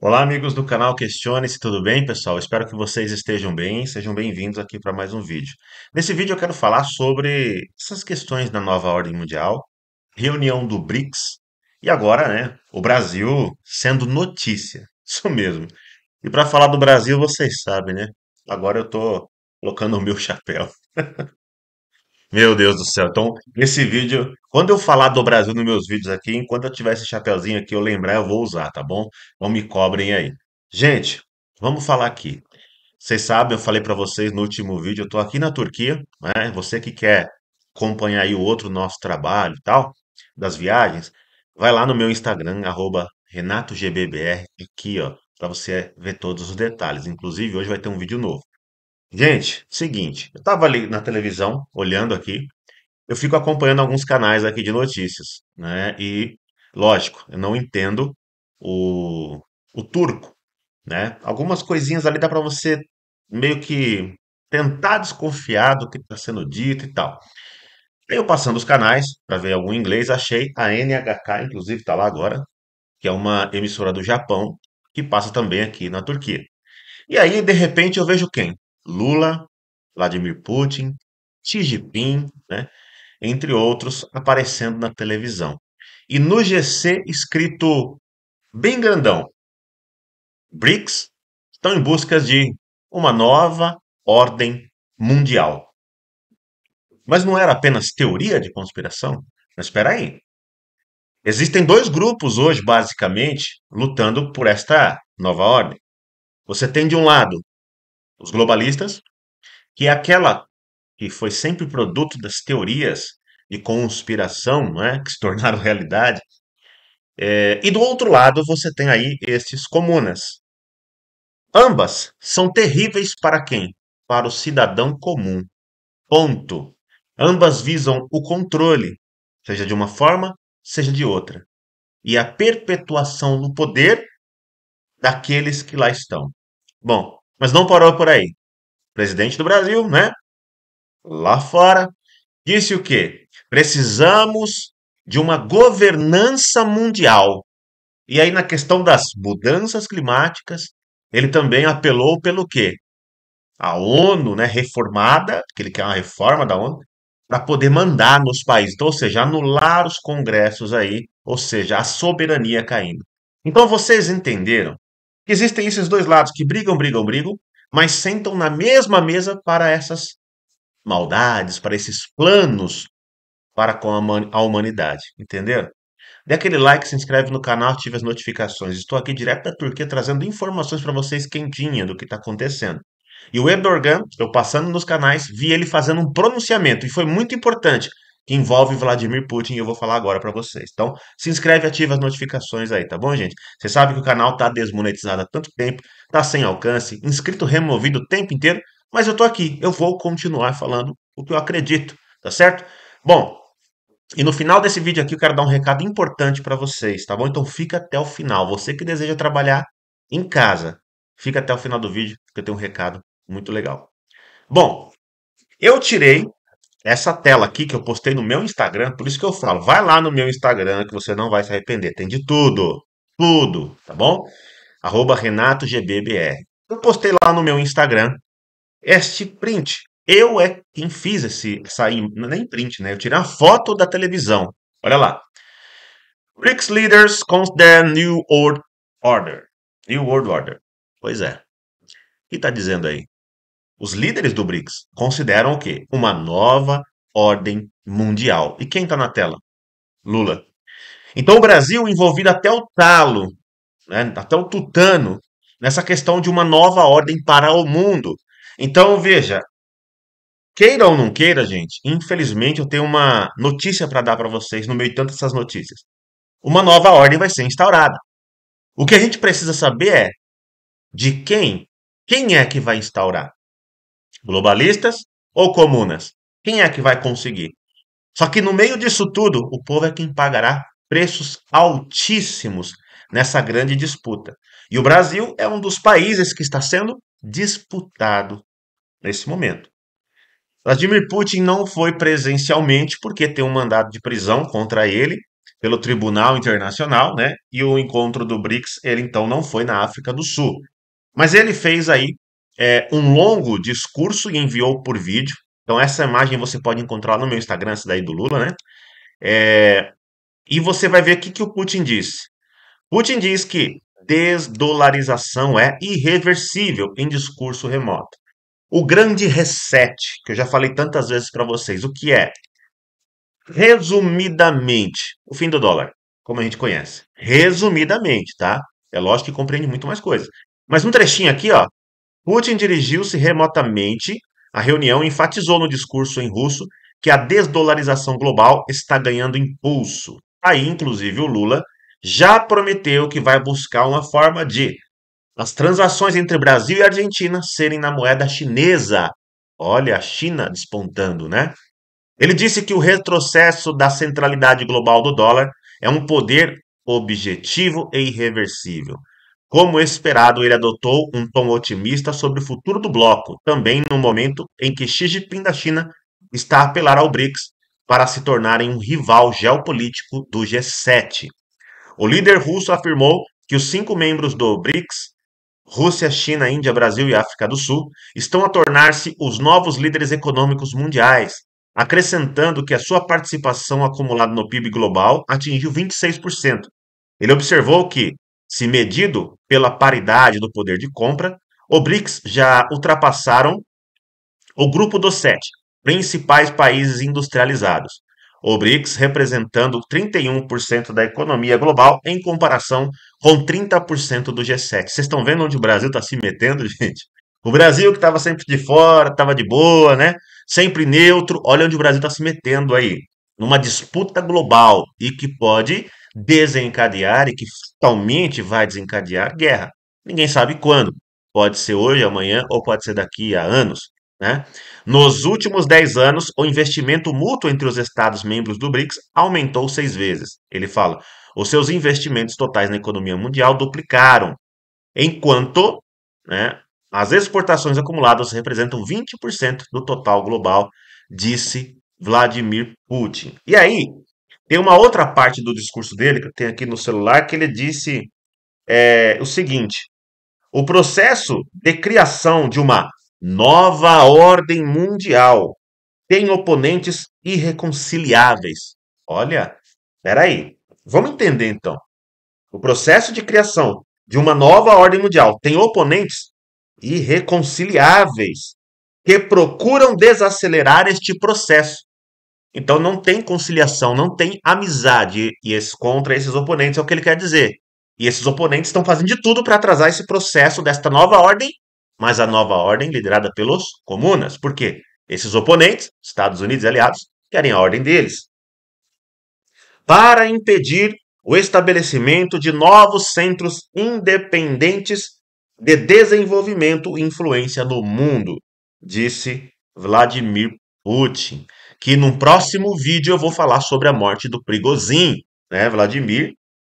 Olá, amigos do canal Questione-se, tudo bem, pessoal? Espero que vocês estejam bem, sejam bem-vindos aqui para mais um vídeo. Nesse vídeo eu quero falar sobre essas questões da nova ordem mundial, reunião do BRICS e agora, né, o Brasil sendo notícia. Isso mesmo. E para falar do Brasil, vocês sabem, né? Agora eu tô colocando o meu chapéu. Meu Deus do céu. Então, esse vídeo, quando eu falar do Brasil nos meus vídeos aqui, enquanto eu tiver esse chapeuzinho aqui, eu lembrar, eu vou usar, tá bom? Então, me cobrem aí. Gente, vamos falar aqui. Vocês sabem, eu falei para vocês no último vídeo, eu tô aqui na Turquia, né? Você que quer acompanhar aí o outro nosso trabalho e tal, das viagens, vai lá no meu Instagram, arroba RenatoGBBR, aqui, ó, para você ver todos os detalhes. Inclusive, hoje vai ter um vídeo novo. Gente, seguinte, eu estava ali na televisão, olhando aqui, eu fico acompanhando alguns canais aqui de notícias, né? E, lógico, eu não entendo o, o turco, né? Algumas coisinhas ali dá para você meio que tentar desconfiar do que está sendo dito e tal. Eu passando os canais para ver algum inglês, achei a NHK, inclusive está lá agora, que é uma emissora do Japão, que passa também aqui na Turquia. E aí, de repente, eu vejo quem? Lula, Vladimir Putin, Xi Jinping, né, entre outros, aparecendo na televisão. E no GC escrito bem grandão: BRICS estão em busca de uma nova ordem mundial. Mas não era apenas teoria de conspiração? Mas espera aí. Existem dois grupos hoje, basicamente, lutando por esta nova ordem. Você tem de um lado os globalistas, que é aquela que foi sempre produto das teorias de conspiração, é? que se tornaram realidade. É, e do outro lado, você tem aí estes comunas. Ambas são terríveis para quem? Para o cidadão comum. Ponto. Ambas visam o controle, seja de uma forma, seja de outra, e a perpetuação no poder daqueles que lá estão. Bom, mas não parou por aí. O presidente do Brasil, né? Lá fora, disse o quê? Precisamos de uma governança mundial. E aí, na questão das mudanças climáticas, ele também apelou pelo quê? A ONU, né, reformada, que ele é quer uma reforma da ONU, para poder mandar nos países, então, ou seja, anular os congressos aí, ou seja, a soberania caindo. Então vocês entenderam existem esses dois lados que brigam, brigam, brigam, mas sentam na mesma mesa para essas maldades, para esses planos para com a humanidade, entenderam? Dê aquele like, se inscreve no canal, ative as notificações. Estou aqui direto da Turquia trazendo informações para vocês quentinha do que está acontecendo. E o Erdogan, eu passando nos canais, vi ele fazendo um pronunciamento e foi muito importante que envolve Vladimir Putin e eu vou falar agora para vocês. Então, se inscreve e ativa as notificações aí, tá bom, gente? Você sabe que o canal tá desmonetizado há tanto tempo, tá sem alcance, inscrito removido o tempo inteiro, mas eu tô aqui, eu vou continuar falando o que eu acredito, tá certo? Bom, e no final desse vídeo aqui eu quero dar um recado importante para vocês, tá bom? Então fica até o final. Você que deseja trabalhar em casa, fica até o final do vídeo, que eu tenho um recado muito legal. Bom, eu tirei essa tela aqui que eu postei no meu Instagram, por isso que eu falo, vai lá no meu Instagram que você não vai se arrepender. Tem de tudo, tudo, tá bom? Arroba RenatoGBBR. Eu postei lá no meu Instagram este print. Eu é quem fiz esse, essa, nem print, né? Eu tirei a foto da televisão. Olha lá. BRICS leaders consider new world order. New world order. Pois é. O que está dizendo aí? Os líderes do BRICS consideram o quê? Uma nova ordem mundial. E quem está na tela? Lula. Então o Brasil envolvido até o talo, né, até o tutano, nessa questão de uma nova ordem para o mundo. Então veja, queira ou não queira, gente, infelizmente eu tenho uma notícia para dar para vocês no meio de tantas essas notícias. Uma nova ordem vai ser instaurada. O que a gente precisa saber é de quem, quem é que vai instaurar? Globalistas ou comunas? Quem é que vai conseguir? Só que no meio disso tudo, o povo é quem pagará preços altíssimos nessa grande disputa. E o Brasil é um dos países que está sendo disputado nesse momento. Vladimir Putin não foi presencialmente porque tem um mandado de prisão contra ele pelo Tribunal Internacional, né? E o encontro do BRICS, ele então não foi na África do Sul. Mas ele fez aí é, um longo discurso e enviou por vídeo. Então, essa imagem você pode encontrar lá no meu Instagram, essa daí do Lula, né? É, e você vai ver o que, que o Putin disse. Putin diz que desdolarização é irreversível em discurso remoto. O grande reset, que eu já falei tantas vezes para vocês, o que é? Resumidamente, o fim do dólar, como a gente conhece. Resumidamente, tá? É lógico que compreende muito mais coisas. Mas um trechinho aqui, ó, Putin dirigiu-se remotamente à reunião e enfatizou no discurso em russo que a desdolarização global está ganhando impulso. Aí, inclusive, o Lula já prometeu que vai buscar uma forma de as transações entre Brasil e Argentina serem na moeda chinesa. Olha a China despontando, né? Ele disse que o retrocesso da centralidade global do dólar é um poder objetivo e irreversível. Como esperado, ele adotou um tom otimista sobre o futuro do bloco, também no momento em que Xi Jinping da China está a apelar ao BRICS para se tornarem um rival geopolítico do G7. O líder russo afirmou que os cinco membros do BRICS, Rússia, China, Índia, Brasil e África do Sul, estão a tornar-se os novos líderes econômicos mundiais, acrescentando que a sua participação acumulada no PIB global atingiu 26%. Ele observou que se medido pela paridade do poder de compra, o BRICS já ultrapassaram o grupo dos sete principais países industrializados, o BRICS representando 31% da economia global em comparação com 30% do G7. Vocês estão vendo onde o Brasil está se metendo, gente? O Brasil que estava sempre de fora, estava de boa, né? Sempre neutro. Olha onde o Brasil está se metendo aí, numa disputa global e que pode desencadear e que finalmente vai desencadear guerra. Ninguém sabe quando. Pode ser hoje, amanhã ou pode ser daqui a anos. Né? Nos últimos 10 anos, o investimento mútuo entre os Estados membros do BRICS aumentou seis vezes. Ele fala: os seus investimentos totais na economia mundial duplicaram, enquanto né, as exportações acumuladas representam 20% do total global, disse Vladimir Putin. E aí, tem uma outra parte do discurso dele, que eu tenho aqui no celular, que ele disse é, o seguinte: o processo de criação de uma nova ordem mundial tem oponentes irreconciliáveis. Olha, peraí, vamos entender então. O processo de criação de uma nova ordem mundial tem oponentes irreconciliáveis que procuram desacelerar este processo. Então não tem conciliação, não tem amizade e esse, contra esses oponentes, é o que ele quer dizer. E esses oponentes estão fazendo de tudo para atrasar esse processo desta nova ordem, mas a nova ordem liderada pelos comunas. Por quê? Esses oponentes, Estados Unidos e aliados, querem a ordem deles. Para impedir o estabelecimento de novos centros independentes de desenvolvimento e influência no mundo, disse Vladimir Putin que no próximo vídeo eu vou falar sobre a morte do Prigozhin, né, Vladimir,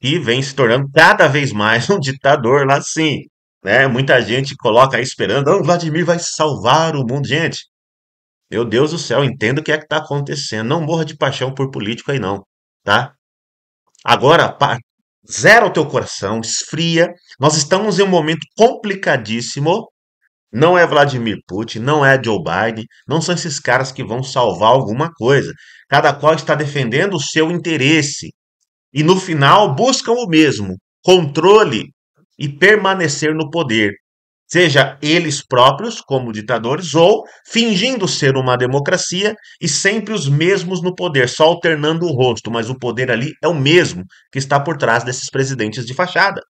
que vem se tornando cada vez mais um ditador lá sim, né? Muita gente coloca aí esperando, oh, Vladimir vai salvar o mundo, gente. Meu Deus do céu, entenda o que é que está acontecendo. Não morra de paixão por político aí não, tá? Agora, pá, zera o teu coração, esfria. Nós estamos em um momento complicadíssimo, não é Vladimir Putin, não é Joe Biden, não são esses caras que vão salvar alguma coisa. Cada qual está defendendo o seu interesse. E no final buscam o mesmo: controle e permanecer no poder. Seja eles próprios, como ditadores, ou fingindo ser uma democracia e sempre os mesmos no poder, só alternando o rosto, mas o poder ali é o mesmo que está por trás desses presidentes de fachada.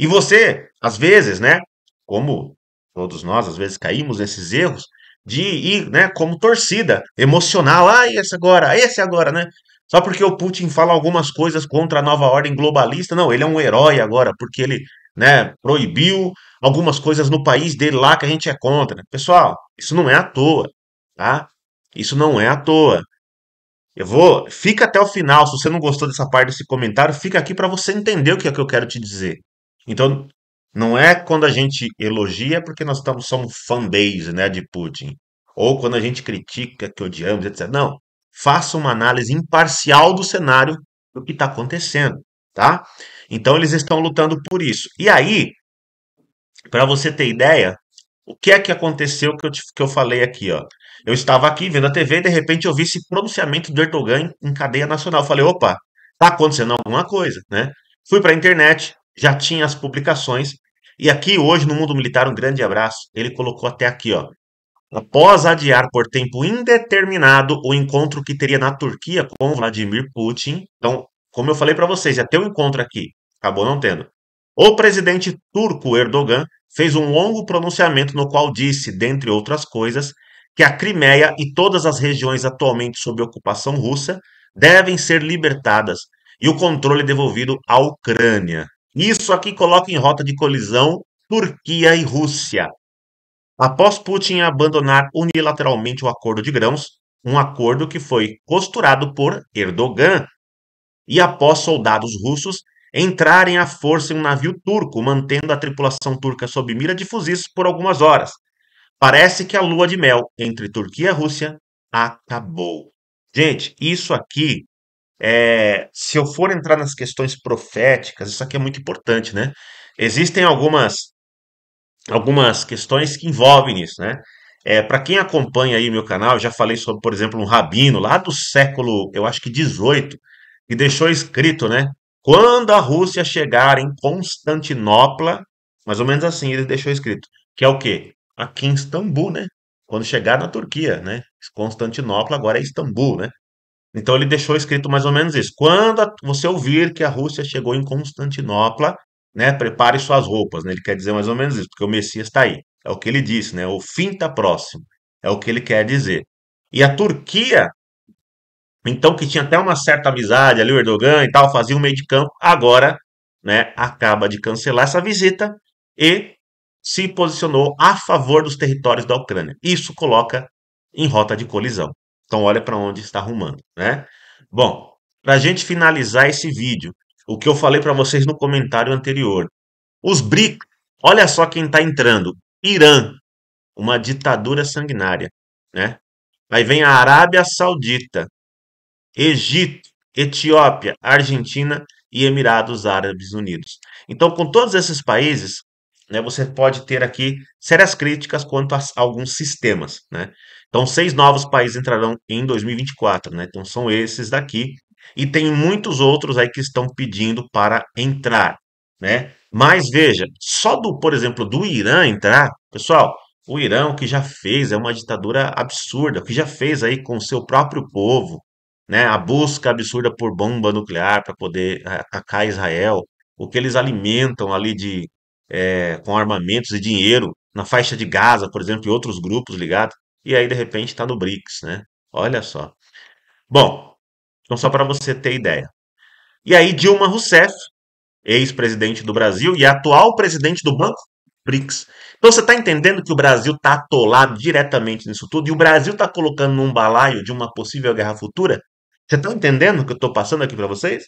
E você, às vezes, né, como todos nós às vezes caímos nesses erros, de ir, né, como torcida emocional, ah, esse agora, esse agora, né? Só porque o Putin fala algumas coisas contra a nova ordem globalista, não, ele é um herói agora, porque ele, né, proibiu algumas coisas no país dele lá que a gente é contra. Pessoal, isso não é à toa, tá? Isso não é à toa. Eu vou, fica até o final, se você não gostou dessa parte desse comentário, fica aqui para você entender o que é que eu quero te dizer. Então, não é quando a gente elogia porque nós estamos, somos fanbase né, de Putin. Ou quando a gente critica que odiamos, etc. Não. Faça uma análise imparcial do cenário do que está acontecendo, tá? Então eles estão lutando por isso. E aí, para você ter ideia, o que é que aconteceu que eu, te, que eu falei aqui, ó? Eu estava aqui vendo a TV e de repente eu vi esse pronunciamento do Erdogan em, cadeia nacional. Eu falei, opa, tá acontecendo alguma coisa, né? Fui para a internet, já tinha as publicações. E aqui hoje no mundo militar, um grande abraço. Ele colocou até aqui, ó. Após adiar por tempo indeterminado o encontro que teria na Turquia com Vladimir Putin, então, como eu falei para vocês, até o um encontro aqui, acabou não tendo. O presidente turco Erdogan fez um longo pronunciamento no qual disse, dentre outras coisas, que a Crimeia e todas as regiões atualmente sob ocupação russa devem ser libertadas e o controle devolvido à Ucrânia. Isso aqui coloca em rota de colisão Turquia e Rússia. Após Putin abandonar unilateralmente o acordo de grãos, um acordo que foi costurado por Erdogan, e após soldados russos entrarem à força em um navio turco, mantendo a tripulação turca sob mira de fuzis por algumas horas. Parece que a lua de mel entre Turquia e Rússia acabou. Gente, isso aqui é, se eu for entrar nas questões proféticas, isso aqui é muito importante, né? Existem algumas algumas questões que envolvem isso, né? É, para quem acompanha aí o meu canal, já falei sobre, por exemplo, um rabino lá do século, eu acho que 18, que deixou escrito, né? Quando a Rússia chegar em Constantinopla, mais ou menos assim, ele deixou escrito, que é o quê? Aqui em Istambul, né? Quando chegar na Turquia, né? Constantinopla agora é Istambul, né? Então ele deixou escrito mais ou menos isso: quando a, você ouvir que a Rússia chegou em Constantinopla, né, prepare suas roupas. Né? Ele quer dizer mais ou menos isso, porque o Messias está aí. É o que ele disse, né? O fim está próximo. É o que ele quer dizer. E a Turquia, então que tinha até uma certa amizade ali o Erdogan e tal, fazia um meio de campo, agora, né, acaba de cancelar essa visita e se posicionou a favor dos territórios da Ucrânia. Isso coloca em rota de colisão. Então olha para onde está arrumando, né? Bom, para a gente finalizar esse vídeo, o que eu falei para vocês no comentário anterior, os brics. olha só quem está entrando: Irã, uma ditadura sanguinária, né? Aí vem a Arábia Saudita, Egito, Etiópia, Argentina e Emirados Árabes Unidos. Então, com todos esses países, né, você pode ter aqui sérias críticas quanto a alguns sistemas. Né? Então, seis novos países entrarão em 2024. Né? Então, são esses daqui. E tem muitos outros aí que estão pedindo para entrar. Né? Mas veja, só do, por exemplo, do Irã entrar, pessoal, o Irã o que já fez é uma ditadura absurda, o que já fez aí com o seu próprio povo, né? A busca absurda por bomba nuclear para poder atacar Israel, o que eles alimentam ali de é, com armamentos e dinheiro na faixa de Gaza, por exemplo, e outros grupos ligados. E aí, de repente, está no BRICS, né? Olha só. Bom, então só para você ter ideia. E aí, Dilma Rousseff, ex-presidente do Brasil e atual presidente do Banco BRICS. Então você está entendendo que o Brasil está atolado diretamente nisso tudo e o Brasil está colocando num balaio de uma possível guerra futura? Você está entendendo o que eu estou passando aqui para vocês?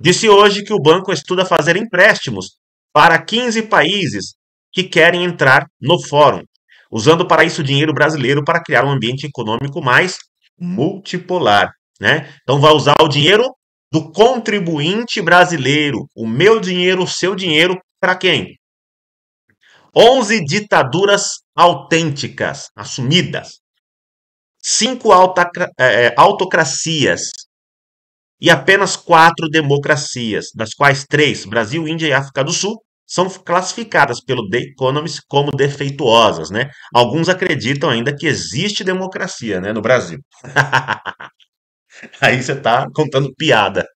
Disse hoje que o banco estuda fazer empréstimos para 15 países que querem entrar no fórum, usando para isso dinheiro brasileiro para criar um ambiente econômico mais hum. multipolar. Né? Então, vai usar o dinheiro do contribuinte brasileiro, o meu dinheiro, o seu dinheiro, para quem? 11 ditaduras autênticas, assumidas. Cinco eh, eh, autocracias e apenas quatro democracias, das quais três, Brasil, Índia e África do Sul, são classificadas pelo The Economist como defeituosas, né? Alguns acreditam ainda que existe democracia, né, no Brasil. Aí você está contando piada.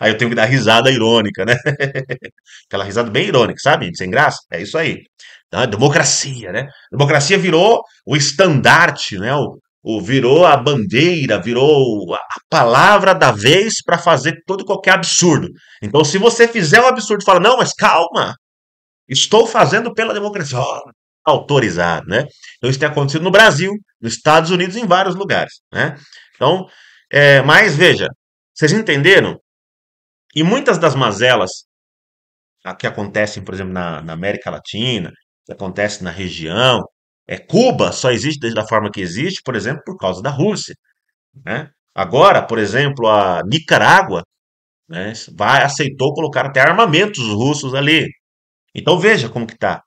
Aí eu tenho que dar risada irônica, né? Aquela risada bem irônica, sabe? Sem graça. É isso aí. Então, democracia, né? Democracia virou o estandarte, né? O, virou a bandeira, virou a palavra da vez para fazer todo qualquer absurdo. Então, se você fizer um absurdo, fala: não, mas calma, estou fazendo pela democracia. Oh, autorizado, né? Então, isso tem acontecido no Brasil, nos Estados Unidos, em vários lugares, né? Então, é, mas veja, vocês entenderam? E muitas das mazelas ah, que acontecem, por exemplo, na, na América Latina, que acontecem na região, é, Cuba só existe da forma que existe, por exemplo, por causa da Rússia. Né? Agora, por exemplo, a Nicarágua né, vai, aceitou colocar até armamentos russos ali. Então veja como que está.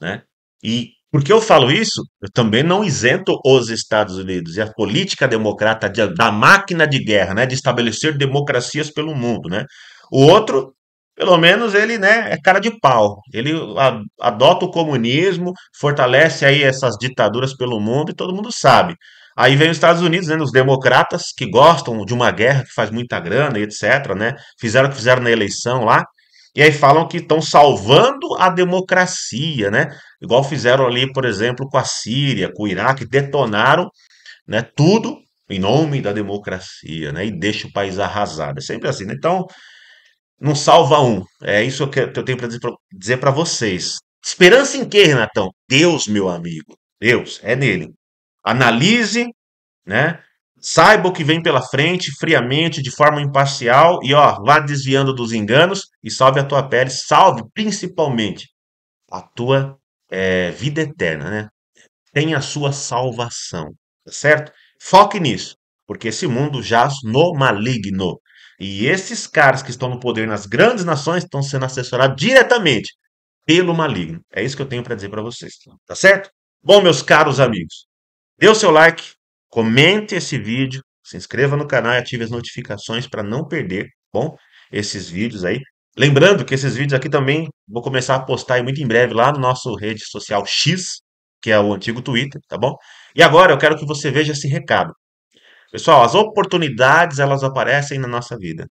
Né? E por que eu falo isso? Eu também não isento os Estados Unidos e a política democrata de, da máquina de guerra, né, de estabelecer democracias pelo mundo. Né? O outro pelo menos ele né, é cara de pau. Ele adota o comunismo, fortalece aí essas ditaduras pelo mundo e todo mundo sabe. Aí vem os Estados Unidos, né, os democratas que gostam de uma guerra que faz muita grana e etc, né? Fizeram o que fizeram na eleição lá. E aí falam que estão salvando a democracia, né? Igual fizeram ali, por exemplo, com a Síria, com o Iraque, detonaram, né, tudo em nome da democracia, né? E deixa o país arrasado. É sempre assim, né? Então, não salva um. É isso que eu tenho para dizer para vocês. Esperança em quê, Renatão? Deus, meu amigo. Deus, é nele. Analise, né? Saiba o que vem pela frente, friamente, de forma imparcial, e ó, vá desviando dos enganos e salve a tua pele, salve principalmente a tua é, vida eterna, né? Tem a sua salvação, tá certo? Foque nisso, porque esse mundo jaz no maligno. E esses caras que estão no poder nas grandes nações estão sendo assessorados diretamente pelo maligno. É isso que eu tenho para dizer para vocês, tá certo? Bom, meus caros amigos, dê o seu like, comente esse vídeo, se inscreva no canal e ative as notificações para não perder, tá bom, esses vídeos aí. Lembrando que esses vídeos aqui também vou começar a postar muito em breve lá no nosso rede social X, que é o antigo Twitter, tá bom? E agora eu quero que você veja esse recado. Pessoal, as oportunidades elas aparecem na nossa vida.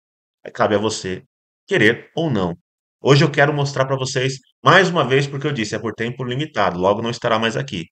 Cabe a você querer ou não. Hoje eu quero mostrar para vocês mais uma vez porque eu disse é por tempo limitado, logo não estará mais aqui.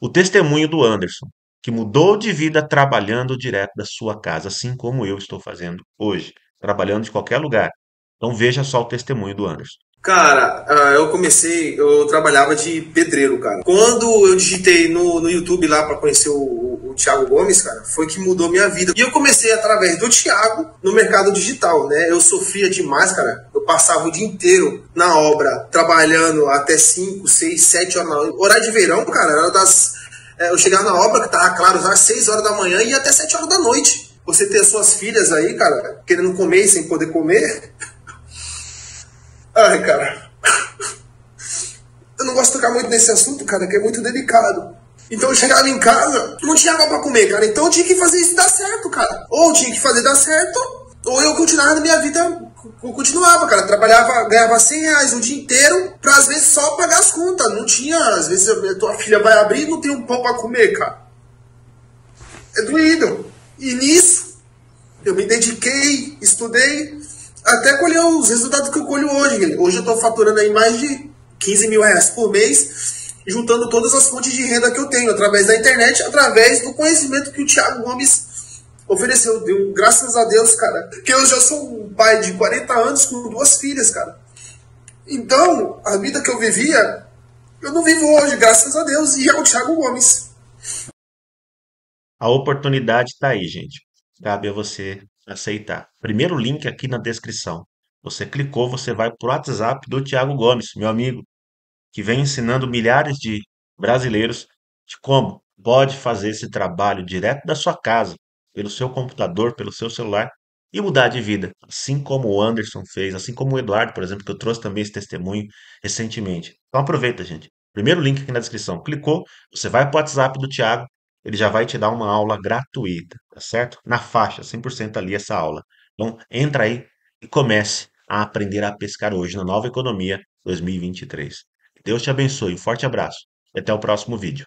O testemunho do Anderson, que mudou de vida trabalhando direto da sua casa, assim como eu estou fazendo hoje, trabalhando de qualquer lugar. Então veja só o testemunho do Anderson. Cara, ah, eu comecei, eu trabalhava de pedreiro, cara. Quando eu digitei no, no YouTube lá para conhecer o, o Thiago Gomes, cara, foi que mudou minha vida. E eu comecei através do Thiago no mercado digital, né? Eu sofria demais, cara. Eu passava o dia inteiro na obra, trabalhando até 5, 6, 7 horas na hora. Horário de verão, cara, era das. É, eu chegava na obra, que tava claro, às 6 horas da manhã e até 7 horas da noite. Você ter suas filhas aí, cara, querendo comer sem poder comer. Ai, cara. Eu não gosto de tocar muito nesse assunto, cara, que é muito delicado. Então eu chegava em casa, não tinha água pra comer, cara. Então eu tinha que fazer isso dar certo, cara. Ou eu tinha que fazer dar certo, ou eu continuava na minha vida eu continuava, cara. Trabalhava, ganhava 100 reais um dia inteiro pra às vezes só pagar as contas. Não tinha, às vezes a tua filha vai abrir e não tem um pão pra comer, cara. É doído. E nisso, eu me dediquei, estudei, até colher os resultados que eu colho hoje. Hoje eu estou faturando aí mais de 15 mil reais por mês, juntando todas as fontes de renda que eu tenho, através da internet, através do conhecimento que o Thiago Gomes ofereceu. deu graças a Deus, cara, que eu já sou um pai de 40 anos com duas filhas, cara. Então, a vida que eu vivia, eu não vivo hoje, graças a Deus, e é o Thiago Gomes. A oportunidade está aí, gente. Cabe a você aceitar. Primeiro link aqui na descrição. Você clicou, você vai para o WhatsApp do Tiago Gomes, meu amigo, que vem ensinando milhares de brasileiros de como pode fazer esse trabalho direto da sua casa, pelo seu computador, pelo seu celular e mudar de vida, assim como o Anderson fez, assim como o Eduardo, por exemplo, que eu trouxe também esse testemunho recentemente. Então aproveita, gente. Primeiro link aqui na descrição. Clicou, você vai para o WhatsApp do Tiago ele já vai te dar uma aula gratuita, tá certo? Na faixa, 100% ali essa aula. Então, entra aí e comece a aprender a pescar hoje na Nova Economia 2023. Deus te abençoe, um forte abraço e até o próximo vídeo.